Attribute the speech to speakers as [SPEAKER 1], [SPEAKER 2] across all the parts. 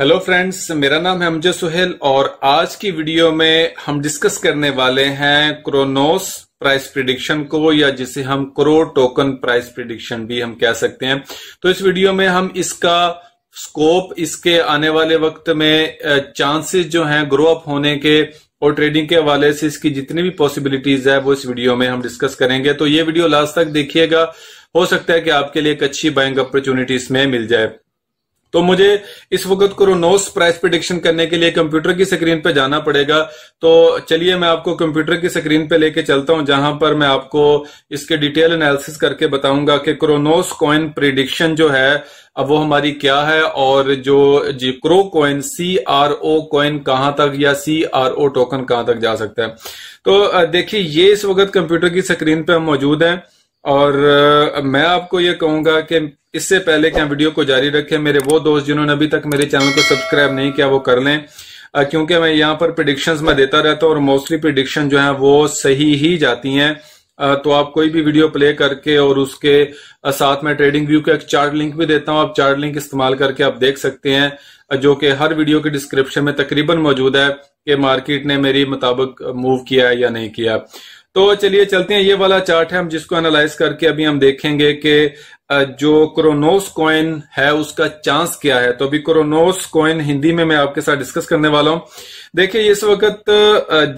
[SPEAKER 1] hello friends मेरा नाम है हमजा सुहेल और आज की वीडियो में हम डिस्कस करने वाले हैं क्रोनोस प्राइस प्रिडिक्शन को या जिसे हम क्रो टोकन प्राइस प्रिडिक्शन भी हम कह सकते हैं तो इस वीडियो में हम इसका स्कोप इसके आने वाले वक्त में चांसेस जो हैं ग्रो अप होने के और ट्रेडिंग के हवाले से इसकी जितनी भी पॉसिबिलिटीज है वो इस वीडियो में हम डिस्कस करेंगे तो ये वीडियो लास्ट तक देखिएगा हो सकता है कि आपके लिए एक अच्छी बाइंग अपॉर्चुनिटी इसमें मिल जाए तो मुझे इस वक्त क्रोनोस प्राइस प्रिडिक्शन करने के लिए कंप्यूटर की स्क्रीन पे जाना पड़ेगा तो चलिए मैं आपको कंप्यूटर की स्क्रीन पे लेके चलता हूं जहां पर मैं आपको इसके डिटेल एनालिसिस करके बताऊंगा कि क्रोनोस कॉइन प्रिडिक्शन जो है अब वो हमारी क्या है और जो जी Cro coin C R O coin कहां तक या सी आर ओ टोकन कहां तक जा सकता है तो देखिए ये इस वक्त कंप्यूटर की स्क्रीन पे हम मौजूद हैं और मैं आपको ये कहूंगा कि इससे पहले कि हम वीडियो को जारी रखें मेरे वो दोस्त जिन्होंने अभी तक मेरे चैनल को सब्सक्राइब नहीं किया वो कर लें क्योंकि मैं यहाँ पर प्रिडिक्शंस में देता रहता हूँ और मोस्टली प्रिडिक्शन जो है वो सही ही जाती हैं तो आप कोई भी वीडियो प्ले करके और उसके साथ में ट्रेडिंग व्यू का एक चार्ट लिंक भी देता हूँ आप चार्ट लिंक इस्तेमाल करके आप देख सकते हैं जो कि हर वीडियो के डिस्क्रिप्शन में तकरीबन मौजूद है कि मार्केट ने मेरी मुताबिक मूव किया है या नहीं किया तो चलिए चलते हैं ये वाला चार्ट है हम जिसको एनालाइज करके अभी हम देखेंगे कि जो क्रोनोस कॉइन है उसका चांस क्या है तो अभी क्रोनोस कॉइन हिंदी में मैं आपके साथ डिस्कस करने वाला हूं देखिए इस वक्त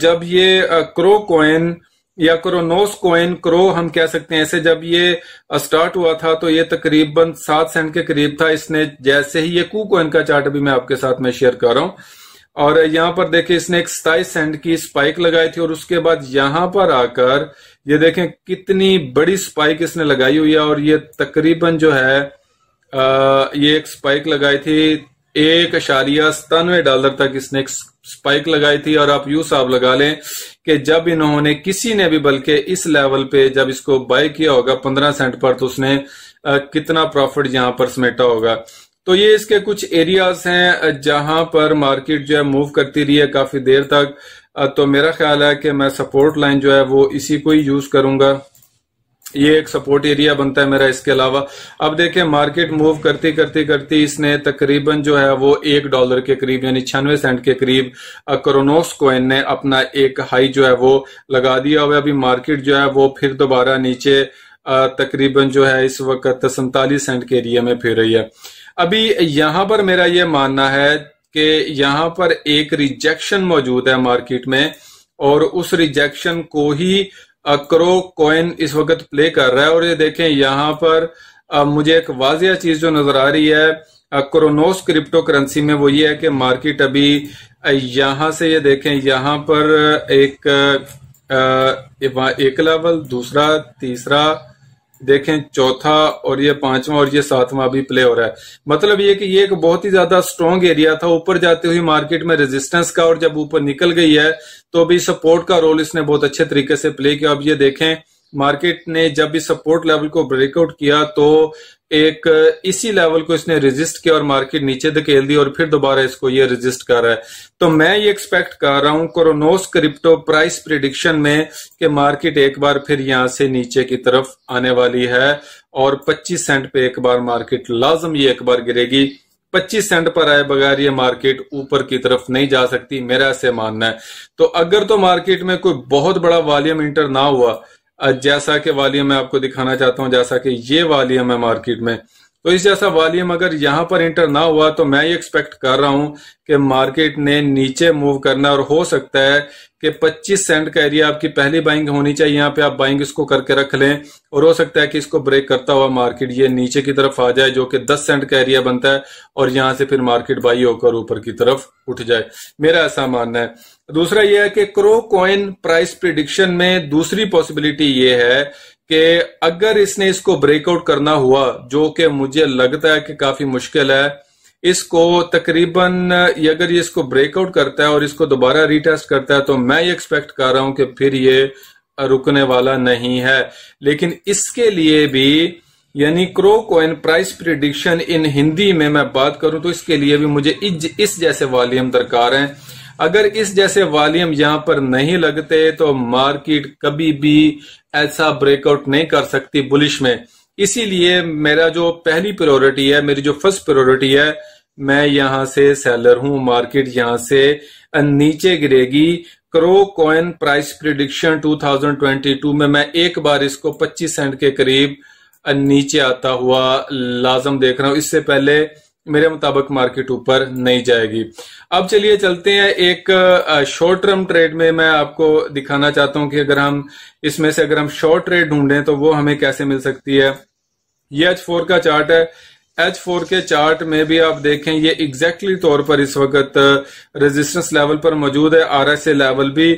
[SPEAKER 1] जब ये क्रो कॉइन या क्रोनोस कॉइन क्रो हम कह सकते हैं ऐसे जब ये स्टार्ट हुआ था तो ये तकरीबन सात सेंट के करीब था इसने जैसे ही ये कू कॉइन का चार्ट अभी मैं आपके साथ में शेयर कर रहा हूं और यहां पर देखें इसने एक सताइस सेंट की स्पाइक लगाई थी और उसके बाद यहां पर आकर ये देखें कितनी बड़ी स्पाइक इसने लगाई हुई है और ये तकरीबन जो है आ, ये एक स्पाइक लगाई थी एक अशारिया सतानवे डॉलर तक इसने एक स्पाइक लगाई थी और आप यू साहब लगा लें कि जब इन्होंने किसी ने भी बल्कि इस लेवल पे जब इसको बाय किया होगा पंद्रह सेंट पर तो उसने आ, कितना प्रॉफिट यहां पर समेटा होगा तो ये इसके कुछ एरियाज हैं जहां पर मार्केट जो है मूव करती रही है काफी देर तक तो मेरा ख्याल है कि मैं सपोर्ट लाइन जो है वो इसी को ही यूज करूंगा ये एक सपोर्ट एरिया बनता है मेरा इसके अलावा अब देखें मार्केट मूव करती करती करती इसने तकरीबन जो है वो एक डॉलर के करीब यानी छियानवे सेंट के करीब क्रोनोस कोइन ने अपना एक हाई जो है वो लगा दिया हुआ अभी मार्केट जो है वो फिर दोबारा नीचे तकरीबन जो है इस वक्त सैतालीस सेंट के एरिया में फिर रही है अभी यहां पर मेरा ये मानना है कि यहां पर एक रिजेक्शन मौजूद है मार्केट में और उस रिजेक्शन को ही क्रो कॉइन इस वक्त प्ले कर रहा है और ये देखें यहां पर मुझे एक वाजिया चीज जो नजर आ रही है क्रोनोस क्रिप्टो करेंसी में वो ये है कि मार्केट अभी यहां से ये देखें यहां पर एक एक लेवल दूसरा तीसरा देखें चौथा और ये पांचवा और ये सातवां अभी प्ले हो रहा है मतलब ये कि ये एक बहुत ही ज्यादा स्ट्रॉन्ग एरिया था ऊपर जाते हुए मार्केट में रेजिस्टेंस का और जब ऊपर निकल गई है तो अभी सपोर्ट का रोल इसने बहुत अच्छे तरीके से प्ले किया अब ये देखें मार्केट ने जब इस सपोर्ट लेवल को ब्रेकआउट किया तो एक इसी लेवल को इसने रेजिस्ट किया और मार्केट नीचे धकेल दी और फिर दोबारा इसको ये रेजिस्ट कर रहा है तो मैं ये एक्सपेक्ट कर रहा हूं कोरोनोस क्रिप्टो प्राइस प्रिडिक्शन में कि मार्केट एक बार फिर यहां से नीचे की तरफ आने वाली है और 25 सेंट पे एक बार मार्केट लाजम ये एक बार गिरेगी 25 सेंट पर आए बगैर ये मार्केट ऊपर की तरफ नहीं जा सकती मेरा ऐसे मानना है तो अगर तो मार्केट में कोई बहुत बड़ा वॉल्यूम इंटर ना हुआ जैसा कि वालीम मैं आपको दिखाना चाहता हूं जैसा कि ये वॉल्यूम है मार्केट में तो इस जैसा वॉल्यूम अगर यहां पर इंटर ना हुआ तो मैं ये एक्सपेक्ट कर रहा हूं कि मार्केट ने नीचे मूव करना और हो सकता है कि 25 सेंट का एरिया आपकी पहली बाइंग होनी चाहिए यहां पे आप बाइंग इसको करके रख लें और हो सकता है कि इसको ब्रेक करता हुआ मार्केट ये नीचे की तरफ आ जाए जो कि 10 सेंट का एरिया बनता है और यहां से फिर मार्केट बाई होकर ऊपर की तरफ उठ जाए मेरा ऐसा मानना है दूसरा यह है कि क्रो कॉइन प्राइस प्रिडिक्शन में दूसरी पॉसिबिलिटी ये है कि अगर इसने इसको ब्रेकआउट करना हुआ जो कि मुझे लगता है कि काफी मुश्किल है इसको तकरीबन अगर ये इसको ब्रेकआउट करता है और इसको दोबारा रिटेस्ट करता है तो मैं ये एक्सपेक्ट कर रहा हूं कि फिर ये रुकने वाला नहीं है लेकिन इसके लिए भी यानी Cro coin price prediction in Hindi में मैं बात करूं तो इसके लिए भी मुझे इस जैसे वॉल्यूम दरकार है अगर इस जैसे वॉल्यूम यहां पर नहीं लगते तो मार्केट कभी भी ऐसा ब्रेकआउट नहीं कर सकती बुलिश में इसीलिए मेरा जो पहली प्रायोरिटी है मेरी जो फर्स्ट प्रायोरिटी है मैं यहां से सेलर हूं मार्केट यहां से नीचे गिरेगी क्रो कॉइन प्राइस प्रिडिक्शन 2022 में मैं एक बार इसको 25 सेंट के करीब नीचे आता हुआ लाजम देख रहा हूं इससे पहले मेरे मुताबिक मार्केट ऊपर नहीं जाएगी अब चलिए चलते हैं एक शॉर्ट टर्म ट्रेड में मैं आपको दिखाना चाहता हूं कि अगर हम इसमें से अगर हम शॉर्ट ट्रेड ढूंढें तो वो हमें कैसे मिल सकती है ये एच फोर का चार्ट है एच फोर के चार्ट में भी आप देखें ये एग्जैक्टली exactly तौर पर इस वक्त रेजिस्टेंस लेवल पर मौजूद है आर एस ए लेवल भी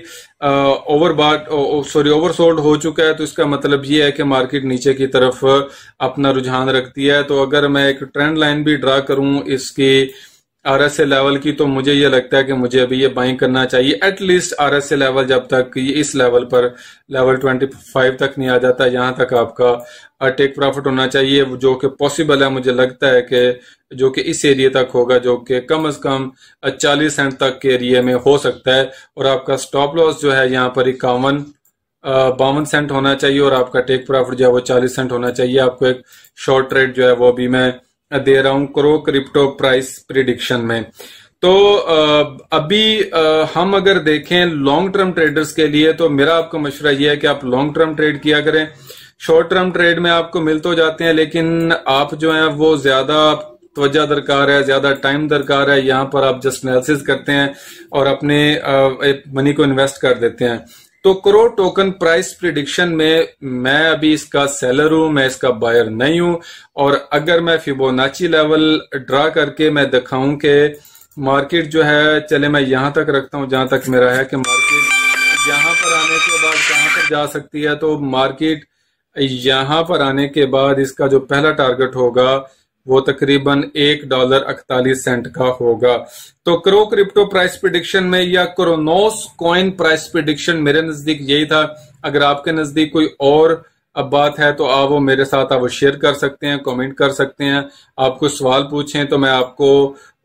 [SPEAKER 1] over but sorry oversold हो चुका है तो इसका मतलब ये है कि मार्केट नीचे की तरफ अपना रुझान रखती है तो अगर मैं एक ट्रेंड लाइन भी ड्रा करूं इसकी आर एस ए लेवल की तो मुझे ये लगता है कि मुझे अभी ये बाइंग करना चाहिए at least R S A level जब तक ये इस लेवल पर लेवल 25 तक नहीं आ जाता यहाँ तक आपका टेक प्रॉफिट होना चाहिए जो कि पॉसिबल है मुझे लगता है कि जो कि इस एरिया तक होगा जो कि कम से कम 40 सेंट तक के एरिया में हो सकता है और आपका स्टॉप लॉस जो है यहाँ पर इक्यावन बावन सेंट होना चाहिए और आपका टेक प्रॉफिट जो है वो चालीस सेंट होना चाहिए आपको एक शॉर्ट ट्रेड जो है वो अभी मैं दे रहा हूं क्रो क्रिप्टो प्राइस प्रिडिक्शन में तो अभी हम अगर देखें लॉन्ग टर्म ट्रेडर्स के लिए तो मेरा आपको मशुरा यह है कि आप लॉन्ग टर्म ट्रेड किया करें शॉर्ट टर्म ट्रेड में आपको मिल तो जाते हैं लेकिन आप जो है वो ज्यादा त्वजा दरकार है ज्यादा टाइम दरकार है यहां पर आप जस्ट एनालिसिस करते हैं और अपने मनी को इन्वेस्ट कर देते हैं तो करो टोकन प्राइस प्रिडिक्शन में मैं अभी इसका सेलर हूं मैं इसका बायर नहीं हूं और अगर मैं फिबोनाची लेवल ड्रा करके मैं दिखाऊं कि मार्केट जो है चले मैं यहां तक रखता हूं जहां तक मेरा है कि मार्केट यहां पर आने के बाद कहां तक जा सकती है तो मार्केट यहां पर आने के बाद इसका जो पहला टारगेट होगा वो तकरीबन एक डॉलर अकतालीस सेंट का होगा तो क्रो क्रिप्टो प्राइस प्रिडिक्शन में या क्रोनोस कॉइन प्राइस प्रिडिक्शन मेरे नजदीक यही था अगर आपके नजदीक कोई और अब बात है तो आप वो मेरे साथ आप शेयर कर सकते हैं कमेंट कर सकते हैं आप कुछ सवाल पूछें तो मैं आपको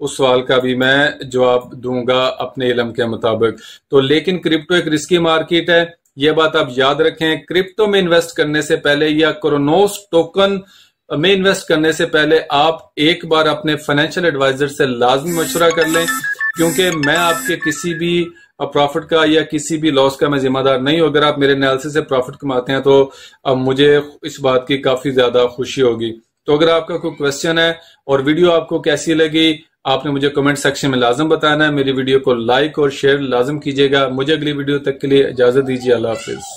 [SPEAKER 1] उस सवाल का भी मैं जवाब दूंगा अपने इलम के मुताबिक तो लेकिन क्रिप्टो एक रिस्की मार्केट है यह बात आप याद रखें क्रिप्टो में इन्वेस्ट करने से पहले या क्रोनोस टोकन में इन्वेस्ट करने से पहले आप एक बार अपने फाइनेंशियल एडवाइजर से लाजमी मशुरा कर लें क्योंकि मैं आपके किसी भी प्रॉफिट का या किसी भी लॉस का मैं जिम्मेदार नहीं हूं अगर आप मेरे एनालिसिस से प्रॉफिट कमाते हैं तो अब मुझे इस बात की काफी ज्यादा खुशी होगी तो अगर आपका कोई क्वेश्चन है और वीडियो आपको कैसी लगी आपने मुझे कमेंट सेक्शन में लाजम बताना है मेरी वीडियो को लाइक और शेयर लाजम कीजिएगा मुझे अगली वीडियो तक के लिए इजाजत दीजिए अल्लाह हाफिज